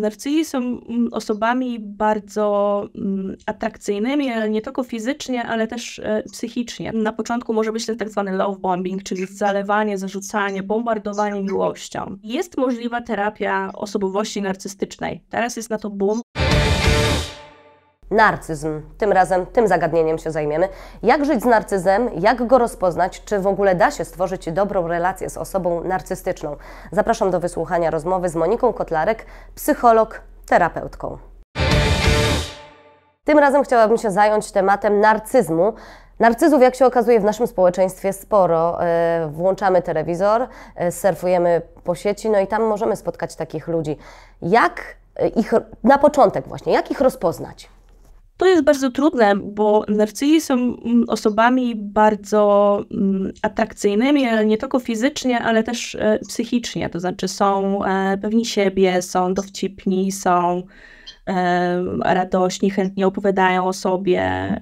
Narcyzi są mm, osobami bardzo mm, atrakcyjnymi, ale nie tylko fizycznie, ale też e, psychicznie. Na początku może być ten tak zwany love bombing, czyli zalewanie, zarzucanie, bombardowanie miłością. Jest możliwa terapia osobowości narcystycznej. Teraz jest na to boom. Narcyzm. Tym razem tym zagadnieniem się zajmiemy. Jak żyć z narcyzmem, jak go rozpoznać, czy w ogóle da się stworzyć dobrą relację z osobą narcystyczną. Zapraszam do wysłuchania rozmowy z Moniką Kotlarek, psycholog, terapeutką. Tym razem chciałabym się zająć tematem narcyzmu. Narcyzów, jak się okazuje, w naszym społeczeństwie sporo. E, włączamy telewizor, e, surfujemy po sieci, no i tam możemy spotkać takich ludzi. Jak e, ich na początek właśnie, jak ich rozpoznać? To jest bardzo trudne, bo narcyzi są mm, osobami bardzo mm, atrakcyjnymi, nie tylko fizycznie, ale też e, psychicznie. To znaczy są e, pewni siebie, są dowcipni, są e, radośni, chętnie opowiadają o sobie.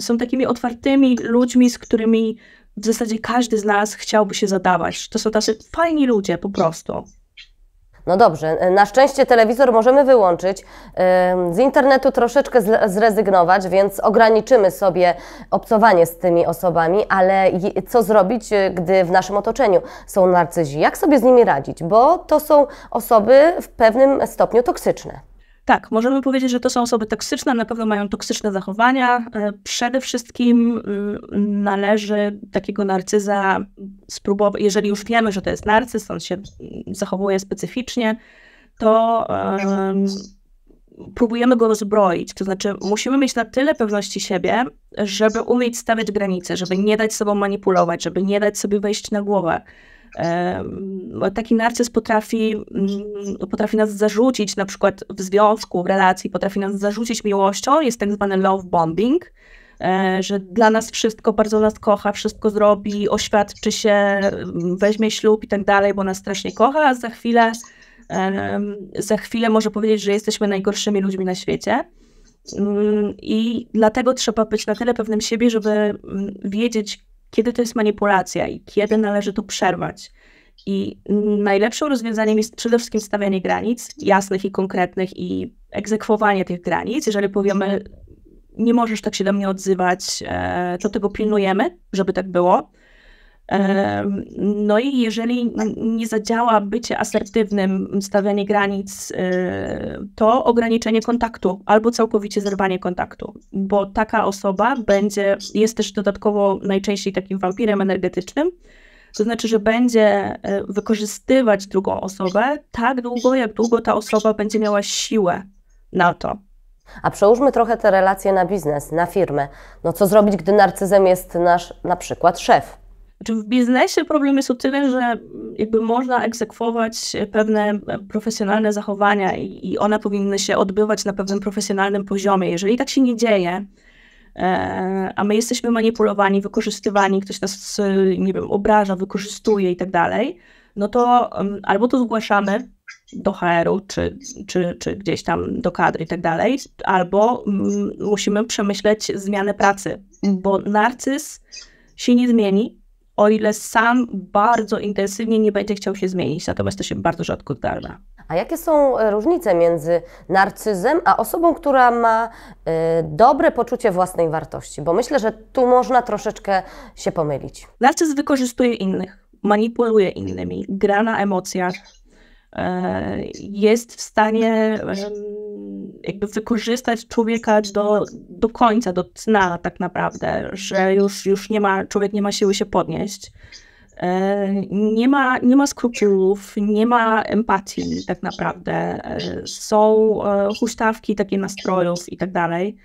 Są takimi otwartymi ludźmi, z którymi w zasadzie każdy z nas chciałby się zadawać. To są tacy fajni ludzie po prostu. No dobrze, e, na szczęście telewizor możemy wyłączyć, z internetu troszeczkę zrezygnować, więc ograniczymy sobie obcowanie z tymi osobami, ale co zrobić, e, gdy w naszym otoczeniu są narcyzi? Jak sobie z nimi radzić? Bo to są osoby w pewnym stopniu toksyczne. Tak, możemy powiedzieć, że to są osoby toksyczne, na pewno mają toksyczne zachowania. E, przede wszystkim y, należy takiego narcyza spróbować, jeżeli już wiemy, że to jest narcyz, on się zachowuje specyficznie, to um, próbujemy go rozbroić. To znaczy, musimy mieć na tyle pewności siebie, żeby umieć stawiać granice, żeby nie dać sobą manipulować, żeby nie dać sobie wejść na głowę. Taki narcyz potrafi, mm, potrafi nas zarzucić, na przykład w związku, w relacji, potrafi nas zarzucić miłością, jest tak zwany love bombing, e, że dla nas wszystko, bardzo nas kocha, wszystko zrobi, oświadczy się, mm, weźmie ślub i tak dalej, bo nas strasznie kocha, a za chwilę, za chwilę może powiedzieć, że jesteśmy najgorszymi ludźmi na świecie. Mm, I dlatego trzeba być na tyle pewnym siebie, żeby wiedzieć, kiedy to jest manipulacja i kiedy należy to przerwać. I najlepszym rozwiązaniem jest przede wszystkim stawianie granic jasnych i konkretnych i egzekwowanie tych granic. Jeżeli powiemy, nie możesz tak się do mnie odzywać, e, to tego pilnujemy, żeby tak było, Mhm. No i jeżeli nie zadziała bycie asertywnym, stawianie granic, e, to ograniczenie kontaktu albo całkowicie zerwanie kontaktu, bo taka osoba będzie, jest też dodatkowo najczęściej takim wampirem energetycznym, to znaczy, że będzie e, wykorzystywać drugą osobę tak długo, jak długo ta osoba będzie miała siłę na to. A przełóżmy trochę te relacje na biznes, na firmę. No co zrobić, gdy narcyzem jest nasz na przykład szef? Znaczy w biznesie problem jest o tyle, że jakby można egzekwować pewne profesjonalne zachowania i one powinny się odbywać na pewnym profesjonalnym poziomie. Jeżeli tak się nie dzieje, e, a my jesteśmy manipulowani, wykorzystywani, ktoś nas, nie wiem, obraża, wykorzystuje i tak dalej, no to albo to zgłaszamy do HR-u, czy, czy, czy gdzieś tam do kadry i tak dalej, albo musimy przemyśleć zmianę pracy, bo narcyz się nie zmieni, o ile sam bardzo intensywnie nie będzie chciał się zmienić, natomiast to się bardzo rzadko zdarza. A jakie są e, różnice między narcyzem a osobą, która ma y, dobre poczucie własnej wartości? Bo myślę, że tu można troszeczkę się pomylić. Narcyz wykorzystuje innych, manipuluje innymi, gra na emocjach, y, jest w stanie. Y, jakby wykorzystać człowieka do, do końca, do cna tak naprawdę, że już, już nie ma, człowiek nie ma siły się podnieść. E, nie ma, nie ma skrupułów, nie ma empatii tak naprawdę. Są e, huśtawki, takie nastrojów i tak dalej.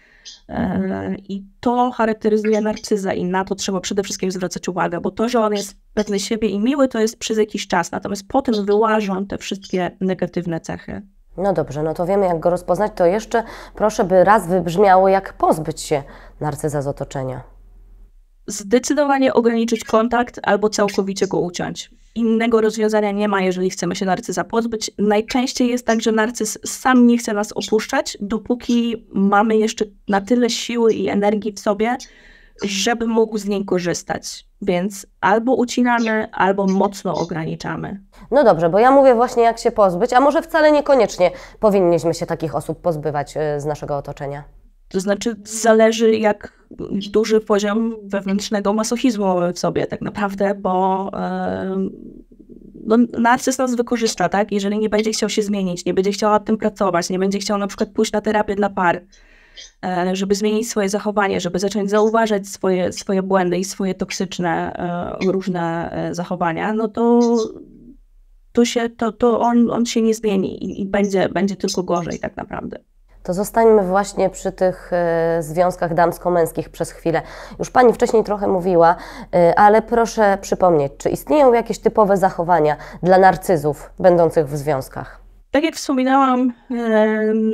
E, I to charakteryzuje narcyza i na to trzeba przede wszystkim zwracać uwagę, bo to, że on jest pewny siebie i miły, to jest przez jakiś czas, natomiast potem wyłażą te wszystkie negatywne cechy. No dobrze, no to wiemy jak go rozpoznać, to jeszcze proszę, by raz wybrzmiało, jak pozbyć się narcyza z otoczenia. Zdecydowanie ograniczyć kontakt albo całkowicie go uciąć. Innego rozwiązania nie ma, jeżeli chcemy się narcyza pozbyć. Najczęściej jest tak, że narcyz sam nie chce nas opuszczać, dopóki mamy jeszcze na tyle siły i energii w sobie, żeby mógł z niej korzystać. Więc albo ucinamy, albo mocno ograniczamy. No dobrze, bo ja mówię właśnie, jak się pozbyć, a może wcale niekoniecznie powinniśmy się takich osób pozbywać y, z naszego otoczenia. To znaczy, zależy, jak duży poziom wewnętrznego masochizmu mamy w sobie, tak naprawdę, bo. Yy, no, narcyz nas wykorzysta, tak? Jeżeli nie będzie chciał się zmienić, nie będzie chciał nad tym pracować, nie będzie chciał na przykład pójść na terapię dla par, E, żeby zmienić swoje zachowanie, żeby zacząć zauważać swoje, swoje błędy i swoje toksyczne e, różne e, zachowania, no to to, się, to, to on, on się nie zmieni i, będzie, będzie tylko gorzej tak naprawdę. To zostańmy właśnie przy tych związkach damsko-męskich przez chwilę. Już Pani wcześniej trochę mówiła, ale proszę przypomnieć, czy istnieją jakieś typowe zachowania dla narcyzów będących w związkach? Tak jak wspominałam,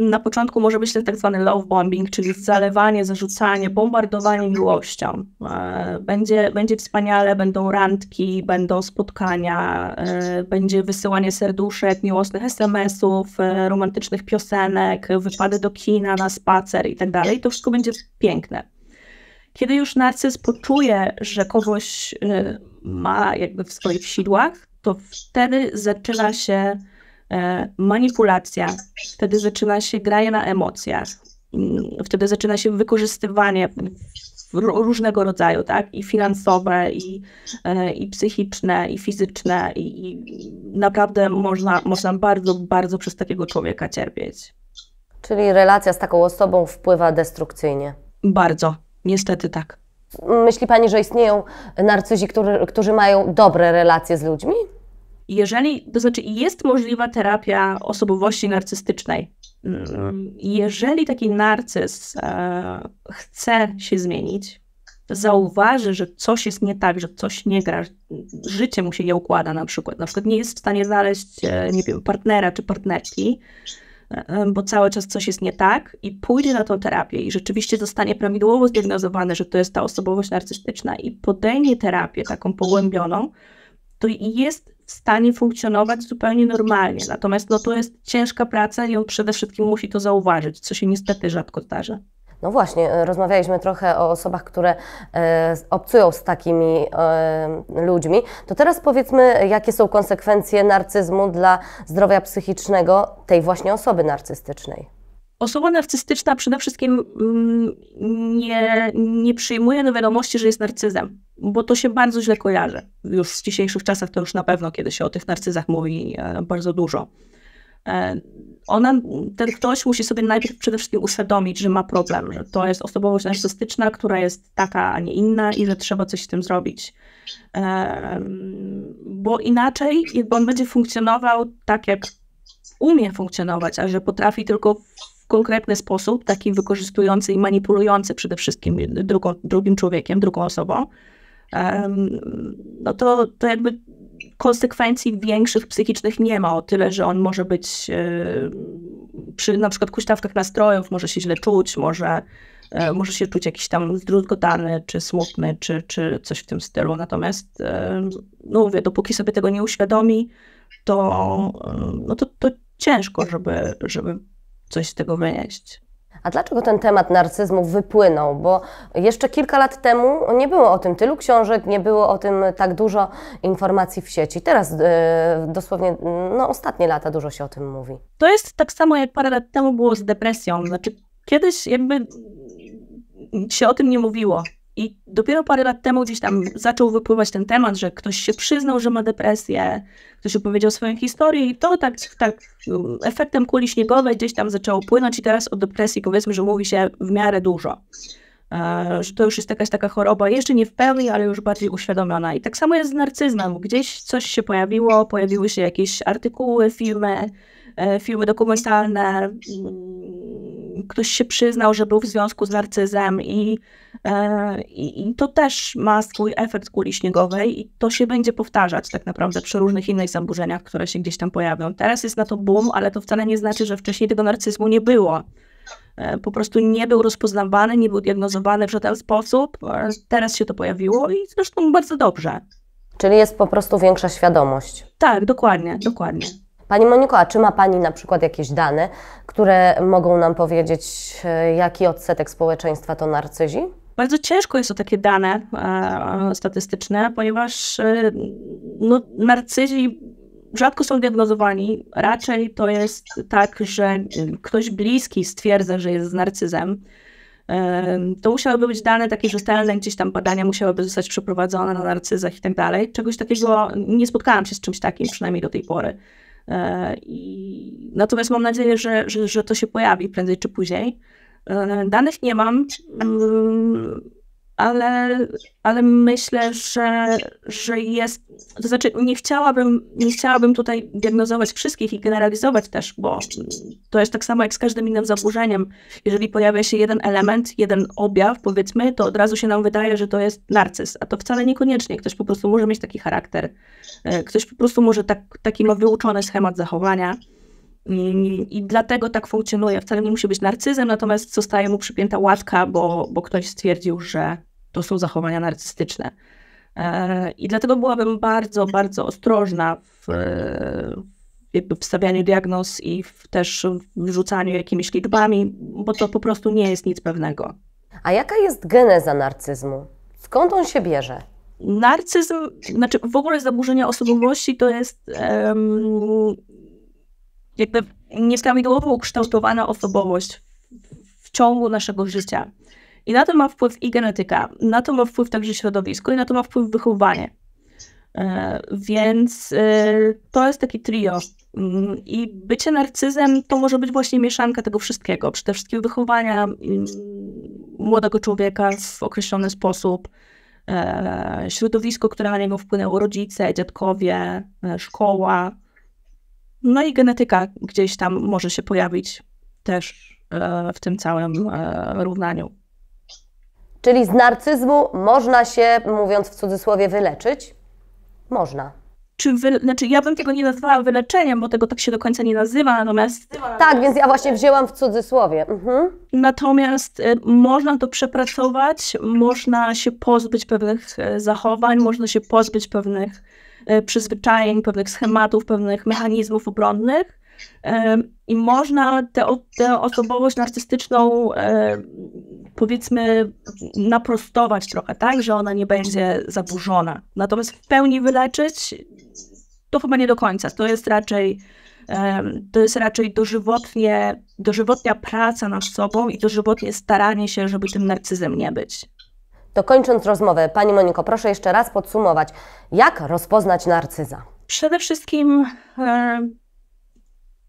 na początku może być ten tak zwany love bombing, czyli zalewanie, zarzucanie, bombardowanie miłością. E, będzie, będzie wspaniale, będą randki, będą spotkania, e, będzie wysyłanie serduszek, miłosnych SMS-ów, e, romantycznych piosenek, wypady do kina, na spacer i tak dalej. To wszystko będzie piękne. Kiedy już narcyz poczuje, że kogoś ma jakby w swoich sidłach, to wtedy zaczyna się E, manipulacja, wtedy zaczyna się granie na emocjach, mm, wtedy zaczyna się wykorzystywanie różnego rodzaju, tak? I finansowe, i, e, i psychiczne, i fizyczne, i, i naprawdę można, można bardzo, bardzo przez takiego człowieka cierpieć. Czyli relacja z taką osobą wpływa destrukcyjnie. Bardzo, niestety tak. Myśli Pani, że istnieją narcyzi, który, którzy mają dobre relacje z ludźmi? jeżeli, to znaczy jest możliwa terapia osobowości narcystycznej. Jeżeli taki narcyz e, chce się zmienić, zauważy, że coś jest nie tak, że coś nie gra, życie mu się nie układa na przykład, na przykład nie jest w stanie znaleźć, e, nie wiem, partnera czy partnerki, e, e, bo cały czas coś jest nie tak i pójdzie na tą terapię i rzeczywiście zostanie prawidłowo zdiagnozowane, że to jest ta osobowość narcystyczna i podejmie terapię taką pogłębioną, to jest w stanie funkcjonować zupełnie normalnie. Natomiast no, to jest ciężka praca i on przede wszystkim musi to zauważyć, co się niestety rzadko zdarza. No właśnie, e, rozmawialiśmy trochę o osobach, które e, obcują z takimi e, ludźmi. To teraz powiedzmy, jakie są konsekwencje narcyzmu dla zdrowia psychicznego tej właśnie osoby narcystycznej. Osoba narcystyczna przede wszystkim mm, nie, nie przyjmuje do wiadomości, że jest narcyzem, bo to się bardzo źle kojarzy. Już w dzisiejszych czasach to już na pewno, kiedy się o tych narcyzach mówi e, bardzo dużo. E, ona, ten ktoś musi sobie najpierw przede wszystkim uświadomić, że ma problem, że to jest osobowość narcystyczna, która jest taka, a nie inna i że trzeba coś z tym zrobić. E, bo inaczej, jakby on będzie funkcjonował tak, jak umie funkcjonować, a że potrafi tylko konkretny sposób, taki wykorzystujący i manipulujący przede wszystkim drugo, drugim człowiekiem, drugą osobą, no to, to jakby konsekwencji większych psychicznych nie ma, o tyle, że on może być e, przy na przykład kuśtawkach nastrojów, może się źle czuć, może, e, może się czuć jakiś tam zdruzgotany, czy smutny, czy, czy coś w tym stylu. Natomiast, e, no mówię, dopóki sobie tego nie uświadomi, to, no to, to ciężko, żeby, żeby coś z tego wynieść. A dlaczego ten temat narcyzmu wypłynął? Bo jeszcze kilka lat temu nie było o tym tylu książek, nie było o tym tak dużo informacji w sieci. Teraz yy, dosłownie, no ostatnie lata dużo się o tym mówi. To jest tak samo jak parę lat temu było z depresją. Znaczy, kiedyś jakby się o tym nie mówiło. I dopiero parę lat temu gdzieś tam zaczął wypływać ten temat, że ktoś się przyznał, że ma depresję, ktoś opowiedział swoją historię i to tak, tak mm, efektem kuli śniegowej gdzieś tam zaczęło płynąć i teraz o depresji powiedzmy, że mówi się w miarę dużo. E, że to już jest jakaś taka choroba, jeszcze nie w pełni, ale już bardziej uświadomiona. I tak samo jest z narcyzmem. Gdzieś coś się pojawiło, pojawiły się jakieś artykuły, filmy, e, filmy dokumentalne, mm, ktoś się przyznał, że był w związku z narcyzem i, e, i, i to też ma swój efekt kuli śniegowej i to się będzie powtarzać tak naprawdę przy różnych innych zaburzeniach, które się gdzieś tam pojawią. Teraz jest na to boom, ale to wcale nie znaczy, że wcześniej tego narcyzmu nie było e, po prostu nie był rozpoznawany, nie był diagnozowany w żaden sposób. E, teraz się to pojawiło i zresztą bardzo dobrze. Czyli jest po prostu większa świadomość. Tak, dokładnie, dokładnie. Pani Moniko, a czy ma Pani na przykład jakieś dane, które mogą nam powiedzieć, e, jaki odsetek społeczeństwa to narcyzi? Bardzo ciężko jest o takie dane e, statystyczne, ponieważ e, no, narcyzi rzadko są diagnozowani. Raczej to jest tak, że ktoś bliski stwierdza, że jest z narcyzem. E, to musiałyby być dane takie rzetelne, gdzieś tam badania musiałyby zostać przeprowadzone na narcyzach i tak dalej. Czegoś takiego nie spotkałam się z czymś takim, przynajmniej do tej pory. E, I, natomiast mam nadzieję, że, że, że to się pojawi prędzej czy później. E, danych nie mam. Mm, ale, ale myślę, że, że jest, to znaczy nie chciałabym, nie chciałabym tutaj diagnozować wszystkich i generalizować też, bo to jest tak samo jak z każdym innym zaburzeniem. Jeżeli pojawia się jeden element, jeden objaw, powiedzmy, to od razu się nam wydaje, że to jest narcyz, a to wcale niekoniecznie. Ktoś po prostu może mieć taki charakter, e, ktoś po prostu może tak, taki ma wyuczony schemat zachowania. I, I, dlatego tak funkcjonuje. Wcale nie musi być narcyzem, natomiast zostaje mu przypięta łatka, bo, bo ktoś stwierdził, że to są zachowania narcystyczne. E, I dlatego byłabym bardzo, bardzo ostrożna w, jakby w stawianiu diagnoz i w też w rzucaniu jakimiś liczbami, bo to po prostu nie jest nic pewnego. A jaka jest geneza narcyzmu? Skąd on się bierze? Narcyzm, znaczy w ogóle zaburzenia osobowości to jest um, jakby nieprawidłowo ukształtowana osobowość w ciągu naszego życia. I na to ma wpływ i genetyka, na to ma wpływ także środowisko i na to ma wpływ wychowanie. E, więc e, to jest taki trio. Mm, I bycie narcyzem to może być właśnie mieszanka tego wszystkiego. Przede wszystkim wychowania mm, młodego człowieka w określony sposób, e, środowisko, które na niego wpłynęło, rodzice, dziadkowie, szkoła, no i genetyka gdzieś tam może się pojawić też e, w tym całym e, równaniu. Czyli z narcyzmu można się, mówiąc w cudzysłowie, wyleczyć? Można. Czy wy, znaczy ja bym tego nie nazwała wyleczeniem, bo tego tak się do końca nie nazywa, natomiast... Tak, więc ja właśnie wzięłam w cudzysłowie. Mhm. Natomiast e, można to przepracować, można się pozbyć pewnych zachowań, można się pozbyć pewnych E, przyzwyczajeń, pewnych schematów, pewnych mechanizmów obronnych. E, I można tę, osobowość narcystyczną, e, powiedzmy, naprostować trochę, tak, że ona nie będzie zaburzona. Natomiast w pełni wyleczyć to chyba nie do końca. To jest raczej, to jest raczej dożywotnie, dożywotnia praca nad sobą i dożywotnie staranie się, żeby tym narcyzem nie być. To kończąc rozmowę, Pani Moniko, proszę jeszcze raz podsumować, jak rozpoznać narcyza? Przede wszystkim e,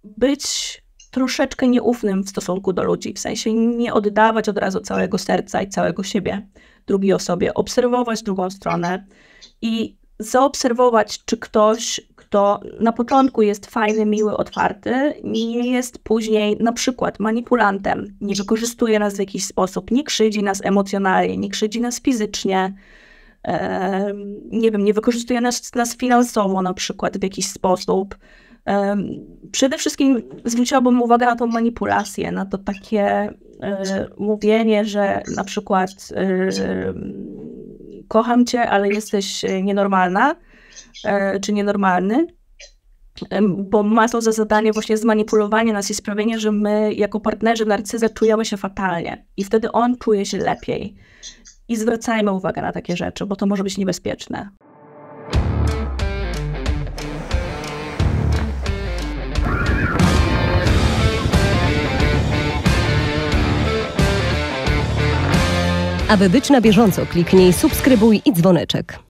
być troszeczkę nieufnym w stosunku do ludzi, w sensie nie oddawać od razu całego serca i całego siebie drugiej osobie, obserwować drugą stronę i zaobserwować, czy ktoś to na początku jest fajny, miły, otwarty, nie jest później na przykład manipulantem, nie wykorzystuje nas w jakiś sposób, nie krzydzi nas emocjonalnie, nie krzydzi nas fizycznie, e, nie wiem, nie wykorzystuje nas, nas finansowo na przykład w jakiś sposób. E, przede wszystkim zwróciłabym uwagę na tą manipulację, na to takie e, mówienie, że na przykład kocham cię, ale jesteś e, nienormalna E, czy nienormalny, e, bo ma to za zadanie właśnie zmanipulowanie nas i sprawienie, że my jako partnerzy narcyza czujemy się fatalnie i wtedy on czuje się lepiej. I zwracajmy uwagę na takie rzeczy, bo to może być niebezpieczne. Aby być na bieżąco, kliknij subskrybuj i dzwoneczek.